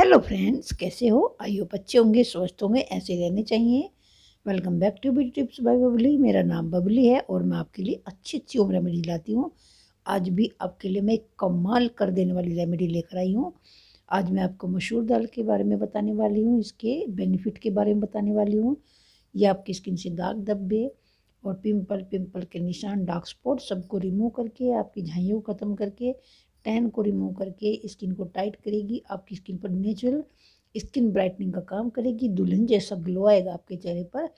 hello friends कैसे हो आइयो बच्चे होंगे स्वस्थ होंगे ऐसे रहने चाहिए welcome back to B tips by Babli मेरा नाम बबली है और मैं आपके लिए अच्छी अच्छी उम्र रेमेडी लाती हूँ आज भी आपके लिए मैं कमाल कर देने वाली रेमेडी लेकर आई हूँ आज मैं आपको मशहूर दाल के बारे में बताने वाली हूँ इसके बेनिफिट के बारे में बताने वाली हूँ यह आपकी स्किन से दाग धब्बे और पिंपल पिंपल के निशान डार्क स्पॉट सबको रिमूव करके आपकी झाइयों को ख़त्म करके टैन को रिमूव करके स्किन को टाइट करेगी आपकी स्किन पर नेचुरल स्किन ब्राइटनिंग का काम करेगी दुल्हन जैसा ग्लो आएगा आपके चेहरे पर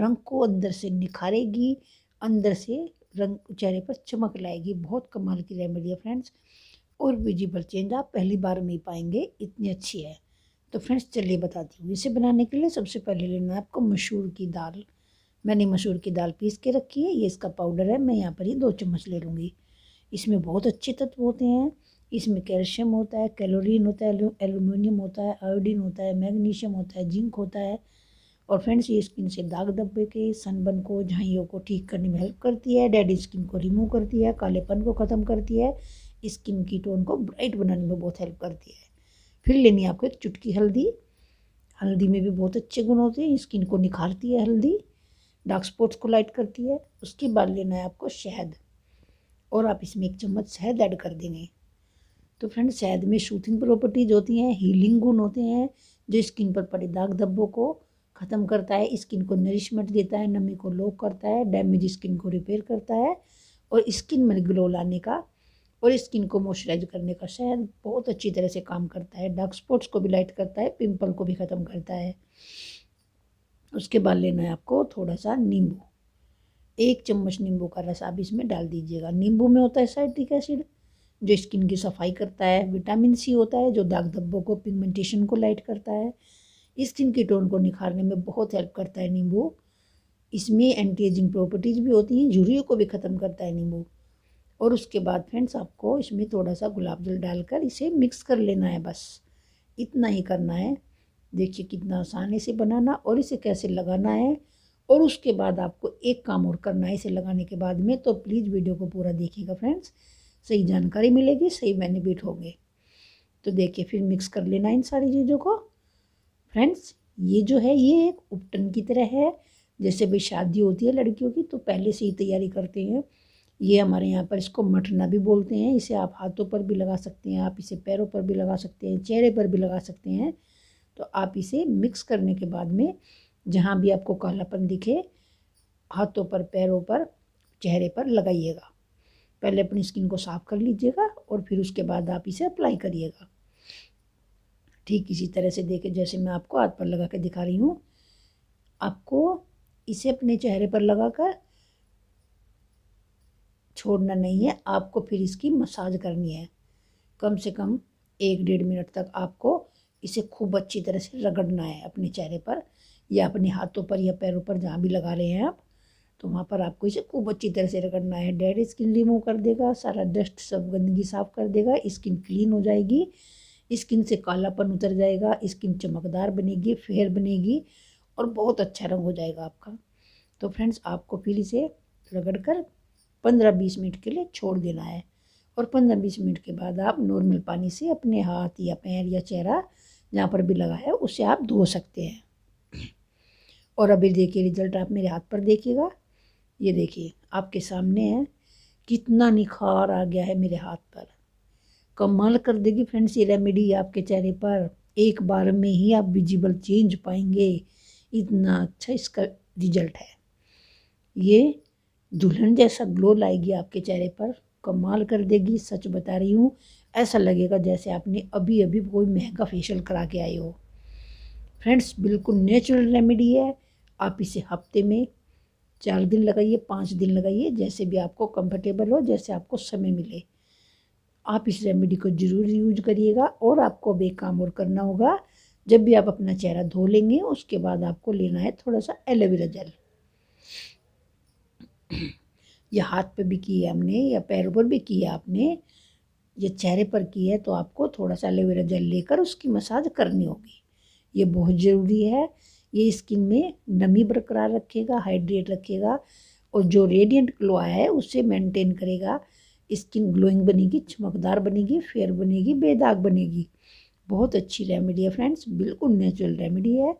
रंग को अंदर से निखारेगी अंदर से रंग चेहरे पर चमक लाएगी बहुत कमाल की रेमेडी है फ्रेंड्स और विजिबल चेंज आप पहली बार में ही पाएंगे इतनी अच्छी है तो फ्रेंड्स चलिए बताती हूँ इसे बनाने के लिए सबसे पहले लेना है आपको मसूर की दाल मैंने मसूर की दाल पीस के रखी है ये इसका पाउडर है मैं यहाँ पर ही दो चम्मच ले लूँगी इसमें बहुत अच्छे तत्व होते हैं इसमें कैल्शियम होता है कैलोरीन होता है एलुमिनियम होता है आयोडीन होता है मैग्नीशियम होता है जिंक होता है और फ्रेंड्स ये स्किन से दाग धब्बे के सनबर्न को झाइयों को ठीक करने में हेल्प करती है डेड स्किन को रिमूव करती है कालेपन को ख़त्म करती है स्किन की टोन को ब्राइट बनाने में बहुत हेल्प करती है फिर लेनी है आपको एक चुटकी हल्दी हल्दी में भी बहुत अच्छे गुण होते हैं स्किन को निखारती है हल्दी डार्क स्पॉट्स को लाइट करती है उसके बाद लेना है आपको शहद और आप इसमें एक चम्मच शहद ऐड कर देंगे तो फ्रेंड शहद में शूथिंग प्रॉपर्टीज होती हैं हीलिंग गुण होते हैं जो स्किन पर पड़े दाग धब्बों को ख़त्म करता है स्किन को नरिशमेंट देता है नमी को लो करता है डैमेज स्किन को रिपेयर करता है और स्किन में ग्लो लाने का और स्किन को मॉइस्चराइज करने का शहद बहुत अच्छी तरह से काम करता है डार्क स्पॉट्स को भी लाइट करता है पिंपल को भी ख़त्म करता है उसके बाद लेना है आपको थोड़ा सा नींबू एक चम्मच नींबू का रस आप इसमें डाल दीजिएगा नींबू में होता है साइट्रिक एसिड जो स्किन की सफाई करता है विटामिन सी होता है जो दाग धब्बों को पिगमेंटेशन को लाइट करता है स्किन की टोन को निखारने में बहुत हेल्प करता है नींबू इसमें एंटी एजिंग प्रॉपर्टीज़ भी होती हैं झुरियों को भी ख़त्म करता है नींबू और उसके बाद फ्रेंड्स आपको इसमें थोड़ा सा गुलाब जल डालकर इसे मिक्स कर लेना है बस इतना ही करना है देखिए कितना आसानी से बनाना और इसे कैसे लगाना है और उसके बाद आपको एक काम और करना है इसे लगाने के बाद में तो प्लीज़ वीडियो को पूरा देखिएगा फ्रेंड्स सही जानकारी मिलेगी सही बेनिफिट होंगे तो देखिए फिर मिक्स कर लेना इन सारी चीज़ों को फ्रेंड्स ये जो है ये एक उपटन की तरह है जैसे भाई शादी होती है लड़कियों की तो पहले से ही तैयारी करते हैं ये हमारे यहाँ पर इसको मठना भी बोलते हैं इसे आप हाथों पर भी लगा सकते हैं आप इसे पैरों पर भी लगा सकते हैं चेहरे पर भी लगा सकते हैं तो आप इसे मिक्स करने के बाद में जहाँ भी आपको कालापन दिखे हाथों पर पैरों पर चेहरे पर लगाइएगा पहले अपनी स्किन को साफ कर लीजिएगा और फिर उसके बाद आप इसे अप्लाई करिएगा ठीक इसी तरह से देखें जैसे मैं आपको हाथ पर लगा के दिखा रही हूँ आपको इसे अपने चेहरे पर लगा कर छोड़ना नहीं है आपको फिर इसकी मसाज करनी है कम से कम एक डेढ़ मिनट तक आपको इसे खूब अच्छी तरह से रगड़ना है अपने चेहरे पर या अपने हाथों पर या पैरों पर जहाँ भी लगा रहे हैं आप तो वहाँ पर आपको इसे खूब अच्छी तरह से रगड़ना है डेड स्किन रिमूव कर देगा सारा डस्ट सब गंदगी साफ कर देगा स्किन क्लीन हो जाएगी स्किन से कालापन उतर जाएगा स्किन चमकदार बनेगी फेयर बनेगी और बहुत अच्छा रंग हो जाएगा आपका तो फ्रेंड्स आपको फिर इसे रगड़ कर पंद्रह बीस मिनट के लिए छोड़ देना है और पंद्रह बीस मिनट के बाद आप नॉर्मल पानी से अपने हाथ या पैर या चेहरा जहाँ पर भी लगा है उसे आप धो सकते हैं और अभी देखिए रिजल्ट आप मेरे हाथ पर देखिएगा ये देखिए आपके सामने है कितना निखार आ गया है मेरे हाथ पर कमाल कर देगी फ्रेंड्स ये रेमेडी आपके चेहरे पर एक बार में ही आप विजिबल चेंज पाएंगे इतना अच्छा इसका रिजल्ट है ये दुल्हन जैसा ग्लो लाएगी आपके चेहरे पर कमाल कर देगी सच बता रही हूँ ऐसा लगेगा जैसे आपने अभी अभी कोई महंगा फेशियल करा के आए हो फ्रेंड्स बिल्कुल नेचुरल रेमेडी है आप इसे हफ्ते में चार दिन लगाइए पाँच दिन लगाइए जैसे भी आपको कंफर्टेबल हो जैसे आपको समय मिले आप इस रेमेडी को ज़रूर यूज करिएगा और आपको अब एक काम और करना होगा जब भी आप अपना चेहरा धो लेंगे उसके बाद आपको लेना है थोड़ा सा एलोवेरा जेल या हाथ पे भी किया हमने या पैरों पर भी किया आपने या चेहरे पर किया है तो आपको थोड़ा सा एलोवेरा जेल लेकर उसकी मसाज करनी होगी ये बहुत ज़रूरी है ये स्किन में नमी बरकरार रखेगा हाइड्रेट रखेगा और जो रेडियंट ग्लो आया है उसे मेंटेन करेगा स्किन ग्लोइंग बनेगी चमकदार बनेगी फेयर बनेगी बेदाग बनेगी बहुत अच्छी रेमेडी है फ्रेंड्स बिल्कुल नेचुरल रेमेडी है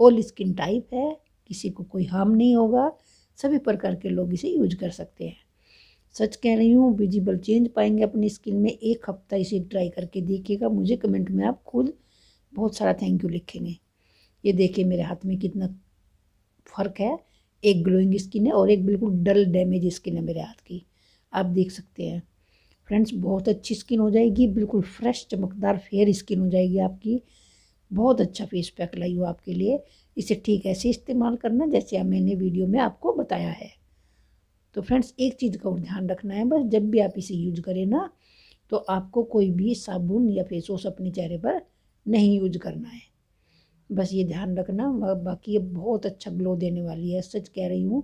ऑल स्किन टाइप है किसी को कोई हार्म नहीं होगा सभी प्रकार के लोग इसे यूज कर सकते हैं सच कह रही हूँ विजिबल चेंज पाएंगे अपनी स्किन में एक हफ्ता इसे ट्राई करके देखिएगा मुझे कमेंट में आप खुद बहुत सारा थैंक यू लिखेंगे ये देखिए मेरे हाथ में कितना फ़र्क है एक ग्लोइंग स्किन है और एक बिल्कुल डल डैमेज स्किन है मेरे हाथ की आप देख सकते हैं फ्रेंड्स बहुत अच्छी स्किन हो जाएगी बिल्कुल फ्रेश चमकदार फेयर स्किन हो जाएगी आपकी बहुत अच्छा फेस पैक लाई हूँ आपके लिए इसे ठीक ऐसे इस्तेमाल करना जैसे मैंने वीडियो में आपको बताया है तो फ्रेंड्स एक चीज़ का और ध्यान रखना है बस जब भी आप इसे यूज करें ना तो आपको कोई भी साबुन या फेस वॉश अपने चेहरे पर नहीं यूज करना है बस ये ध्यान रखना बाकी ये बहुत अच्छा ग्लो देने वाली है सच कह रही हूँ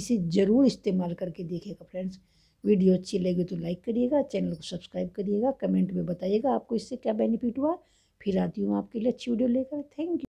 इसे ज़रूर इस्तेमाल करके देखिएगा फ्रेंड्स वीडियो अच्छी लगी तो लाइक करिएगा चैनल को सब्सक्राइब करिएगा कमेंट में बताइएगा आपको इससे क्या बेनिफिट हुआ फिर आती हूँ आपके लिए अच्छी वीडियो लेकर थैंक यू